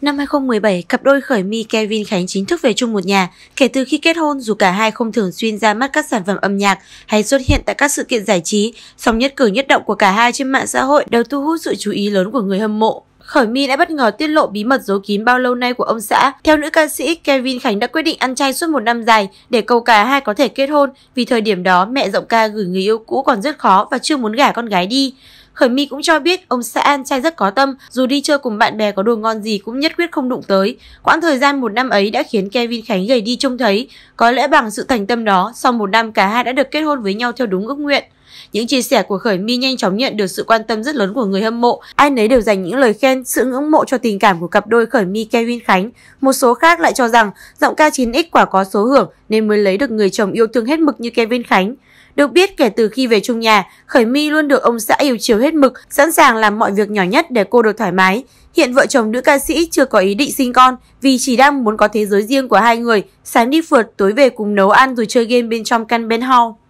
Năm 2017, cặp đôi Khởi My Kevin Khánh chính thức về chung một nhà. Kể từ khi kết hôn, dù cả hai không thường xuyên ra mắt các sản phẩm âm nhạc hay xuất hiện tại các sự kiện giải trí, song nhất cử nhất động của cả hai trên mạng xã hội đều thu hút sự chú ý lớn của người hâm mộ. Khởi My đã bất ngờ tiết lộ bí mật giấu kín bao lâu nay của ông xã. Theo nữ ca sĩ, Kevin Khánh đã quyết định ăn chay suốt một năm dài để cầu cả hai có thể kết hôn vì thời điểm đó mẹ giọng ca gửi người yêu cũ còn rất khó và chưa muốn gả con gái đi. Khởi My cũng cho biết ông xã An trai rất có tâm, dù đi chơi cùng bạn bè có đồ ngon gì cũng nhất quyết không đụng tới. Quãng thời gian một năm ấy đã khiến Kevin Khánh gầy đi trông thấy. Có lẽ bằng sự thành tâm đó, sau một năm cả hai đã được kết hôn với nhau theo đúng ước nguyện. Những chia sẻ của Khởi My nhanh chóng nhận được sự quan tâm rất lớn của người hâm mộ. Ai nấy đều dành những lời khen, sự ngưỡng mộ cho tình cảm của cặp đôi Khởi My Kevin Khánh. Một số khác lại cho rằng giọng ca 9X quả có số hưởng nên mới lấy được người chồng yêu thương hết mực như Kevin Khánh. Được biết kể từ khi về chung nhà, Khởi My luôn được ông xã yêu chiều hết mực, sẵn sàng làm mọi việc nhỏ nhất để cô được thoải mái. Hiện vợ chồng nữ ca sĩ chưa có ý định sinh con vì chỉ đang muốn có thế giới riêng của hai người, sáng đi phượt, tối về cùng nấu ăn rồi chơi game bên trong căn bên hall.